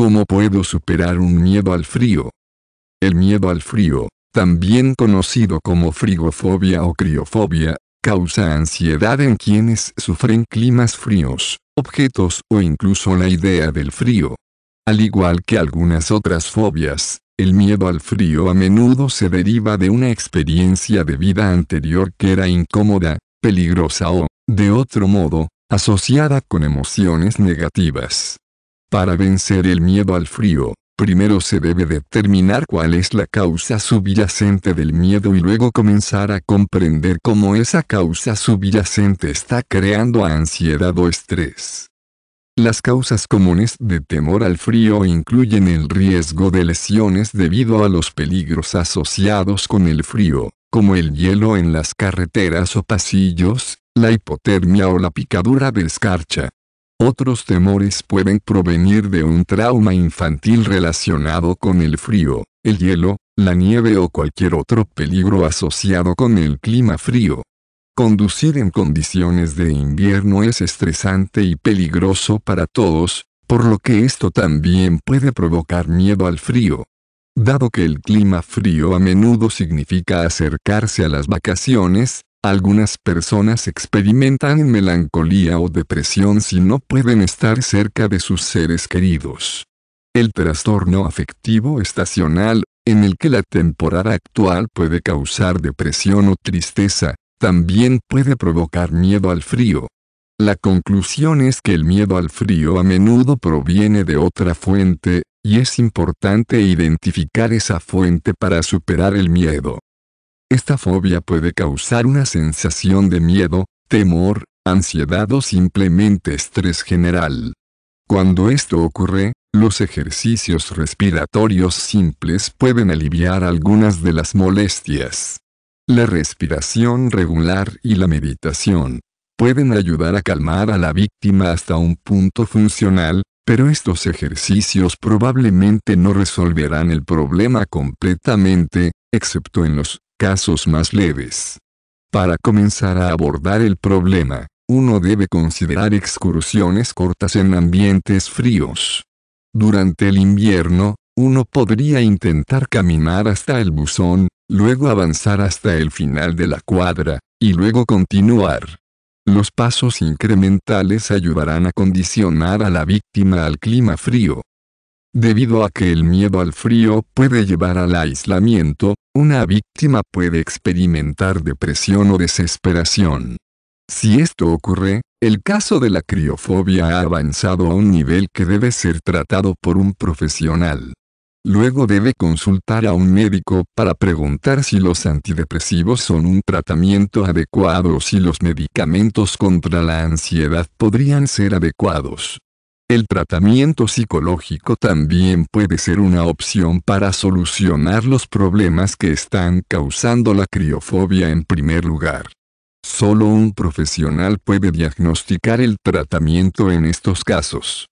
¿Cómo puedo superar un miedo al frío? El miedo al frío, también conocido como frigofobia o criofobia, causa ansiedad en quienes sufren climas fríos, objetos o incluso la idea del frío. Al igual que algunas otras fobias, el miedo al frío a menudo se deriva de una experiencia de vida anterior que era incómoda, peligrosa o, de otro modo, asociada con emociones negativas. Para vencer el miedo al frío, primero se debe determinar cuál es la causa subyacente del miedo y luego comenzar a comprender cómo esa causa subyacente está creando ansiedad o estrés. Las causas comunes de temor al frío incluyen el riesgo de lesiones debido a los peligros asociados con el frío, como el hielo en las carreteras o pasillos, la hipotermia o la picadura de escarcha. Otros temores pueden provenir de un trauma infantil relacionado con el frío, el hielo, la nieve o cualquier otro peligro asociado con el clima frío. Conducir en condiciones de invierno es estresante y peligroso para todos, por lo que esto también puede provocar miedo al frío. Dado que el clima frío a menudo significa acercarse a las vacaciones, algunas personas experimentan melancolía o depresión si no pueden estar cerca de sus seres queridos. El trastorno afectivo estacional, en el que la temporada actual puede causar depresión o tristeza, también puede provocar miedo al frío. La conclusión es que el miedo al frío a menudo proviene de otra fuente, y es importante identificar esa fuente para superar el miedo. Esta fobia puede causar una sensación de miedo, temor, ansiedad o simplemente estrés general. Cuando esto ocurre, los ejercicios respiratorios simples pueden aliviar algunas de las molestias. La respiración regular y la meditación pueden ayudar a calmar a la víctima hasta un punto funcional, pero estos ejercicios probablemente no resolverán el problema completamente, excepto en los casos más leves. Para comenzar a abordar el problema, uno debe considerar excursiones cortas en ambientes fríos. Durante el invierno, uno podría intentar caminar hasta el buzón, luego avanzar hasta el final de la cuadra, y luego continuar. Los pasos incrementales ayudarán a condicionar a la víctima al clima frío. Debido a que el miedo al frío puede llevar al aislamiento, una víctima puede experimentar depresión o desesperación. Si esto ocurre, el caso de la criofobia ha avanzado a un nivel que debe ser tratado por un profesional. Luego debe consultar a un médico para preguntar si los antidepresivos son un tratamiento adecuado o si los medicamentos contra la ansiedad podrían ser adecuados. El tratamiento psicológico también puede ser una opción para solucionar los problemas que están causando la criofobia en primer lugar. Solo un profesional puede diagnosticar el tratamiento en estos casos.